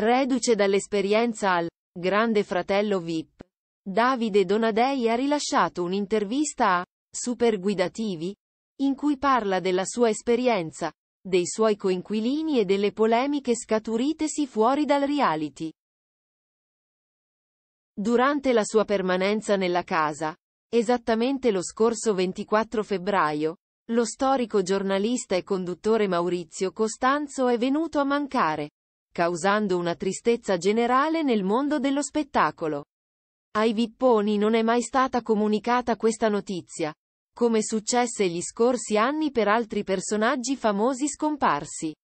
Reduce dall'esperienza al Grande Fratello VIP, Davide Donadei ha rilasciato un'intervista a Super Guidativi, in cui parla della sua esperienza, dei suoi coinquilini e delle polemiche scaturitesi fuori dal reality. Durante la sua permanenza nella casa, esattamente lo scorso 24 febbraio, lo storico giornalista e conduttore Maurizio Costanzo è venuto a mancare causando una tristezza generale nel mondo dello spettacolo. Ai Vipponi non è mai stata comunicata questa notizia, come successe gli scorsi anni per altri personaggi famosi scomparsi.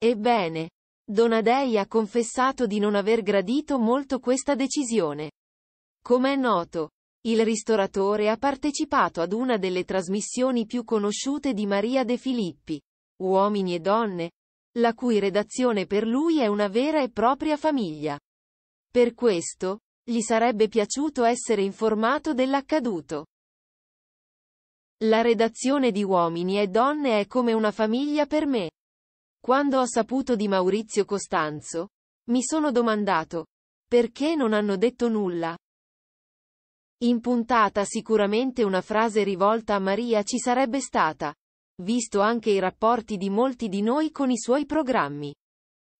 Ebbene, Donadei ha confessato di non aver gradito molto questa decisione. Come è noto, il ristoratore ha partecipato ad una delle trasmissioni più conosciute di Maria De Filippi, Uomini e donne, la cui redazione per lui è una vera e propria famiglia. Per questo, gli sarebbe piaciuto essere informato dell'accaduto. La redazione di Uomini e Donne è come una famiglia per me. Quando ho saputo di Maurizio Costanzo, mi sono domandato, perché non hanno detto nulla? In puntata sicuramente una frase rivolta a Maria ci sarebbe stata, visto anche i rapporti di molti di noi con i suoi programmi.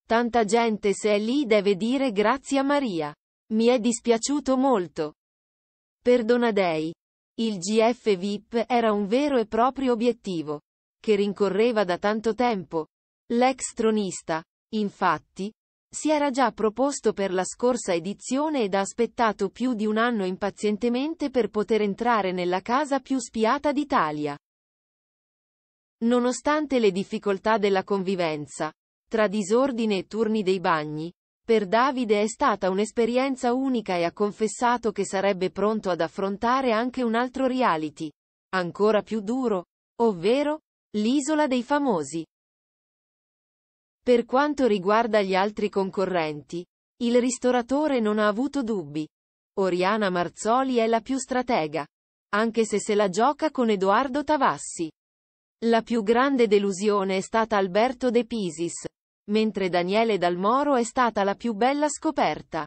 Tanta gente se è lì deve dire grazie a Maria. Mi è dispiaciuto molto. Perdona Dei. Il GF VIP era un vero e proprio obiettivo, che rincorreva da tanto tempo. L'ex tronista, infatti, si era già proposto per la scorsa edizione ed ha aspettato più di un anno impazientemente per poter entrare nella casa più spiata d'Italia. Nonostante le difficoltà della convivenza, tra disordine e turni dei bagni, per Davide è stata un'esperienza unica e ha confessato che sarebbe pronto ad affrontare anche un altro reality, ancora più duro, ovvero l'isola dei famosi. Per quanto riguarda gli altri concorrenti, il ristoratore non ha avuto dubbi. Oriana Marzoli è la più stratega, anche se se la gioca con Edoardo Tavassi. La più grande delusione è stata Alberto De Pisis, mentre Daniele Dalmoro è stata la più bella scoperta.